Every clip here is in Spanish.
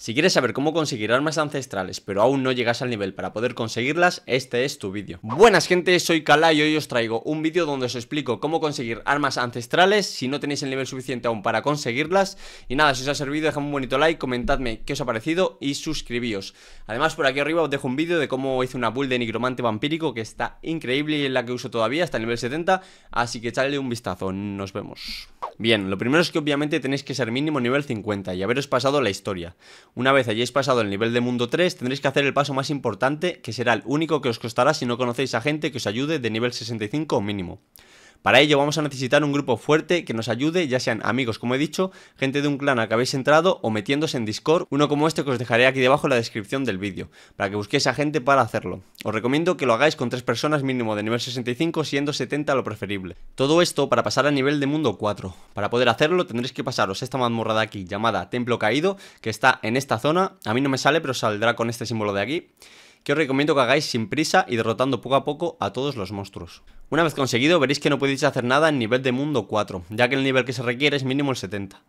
Si quieres saber cómo conseguir armas ancestrales pero aún no llegas al nivel para poder conseguirlas, este es tu vídeo. Buenas gente, soy Kala y hoy os traigo un vídeo donde os explico cómo conseguir armas ancestrales si no tenéis el nivel suficiente aún para conseguirlas. Y nada, si os ha servido dejadme un bonito like, comentadme qué os ha parecido y suscribíos. Además por aquí arriba os dejo un vídeo de cómo hice una build de nigromante vampírico que está increíble y en la que uso todavía hasta el nivel 70, así que echadle un vistazo, nos vemos. Bien, lo primero es que obviamente tenéis que ser mínimo nivel 50 y haberos pasado la historia. Una vez hayáis pasado el nivel de mundo 3, tendréis que hacer el paso más importante, que será el único que os costará si no conocéis a gente que os ayude de nivel 65 o mínimo. Para ello vamos a necesitar un grupo fuerte que nos ayude, ya sean amigos como he dicho, gente de un clan a que habéis entrado o metiéndose en Discord, uno como este que os dejaré aquí debajo en la descripción del vídeo, para que busquéis a gente para hacerlo. Os recomiendo que lo hagáis con tres personas mínimo de nivel 65 siendo 70 lo preferible. Todo esto para pasar a nivel de mundo 4. Para poder hacerlo tendréis que pasaros esta mazmorra aquí llamada Templo Caído, que está en esta zona, a mí no me sale pero saldrá con este símbolo de aquí que os recomiendo que hagáis sin prisa y derrotando poco a poco a todos los monstruos. Una vez conseguido veréis que no podéis hacer nada en nivel de mundo 4, ya que el nivel que se requiere es mínimo el 70.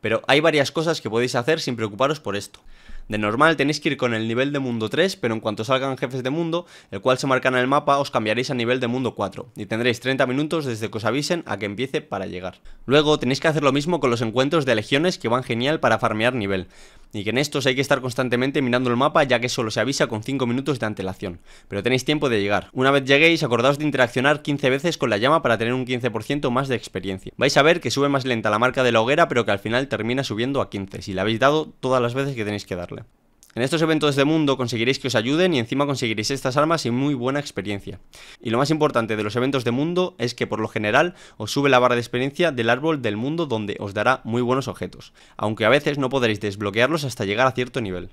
Pero hay varias cosas que podéis hacer sin preocuparos por esto. De normal tenéis que ir con el nivel de mundo 3, pero en cuanto salgan jefes de mundo, el cual se marcan en el mapa, os cambiaréis a nivel de mundo 4, y tendréis 30 minutos desde que os avisen a que empiece para llegar. Luego tenéis que hacer lo mismo con los encuentros de legiones que van genial para farmear nivel, y que en estos hay que estar constantemente mirando el mapa ya que solo se avisa con 5 minutos de antelación, pero tenéis tiempo de llegar. Una vez lleguéis acordaos de interaccionar 15 veces con la llama para tener un 15% más de experiencia. Vais a ver que sube más lenta la marca de la hoguera pero que al final termina subiendo a 15 si la habéis dado todas las veces que tenéis que darle. En estos eventos de mundo conseguiréis que os ayuden y encima conseguiréis estas armas y muy buena experiencia. Y lo más importante de los eventos de mundo es que por lo general os sube la barra de experiencia del árbol del mundo donde os dará muy buenos objetos, aunque a veces no podréis desbloquearlos hasta llegar a cierto nivel.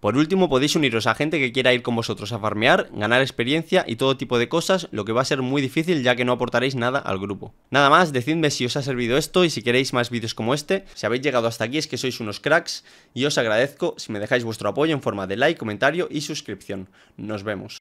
Por último, podéis uniros a gente que quiera ir con vosotros a farmear, ganar experiencia y todo tipo de cosas, lo que va a ser muy difícil ya que no aportaréis nada al grupo. Nada más, decidme si os ha servido esto y si queréis más vídeos como este. Si habéis llegado hasta aquí es que sois unos cracks y os agradezco si me dejáis vuestro apoyo en forma de like, comentario y suscripción. Nos vemos.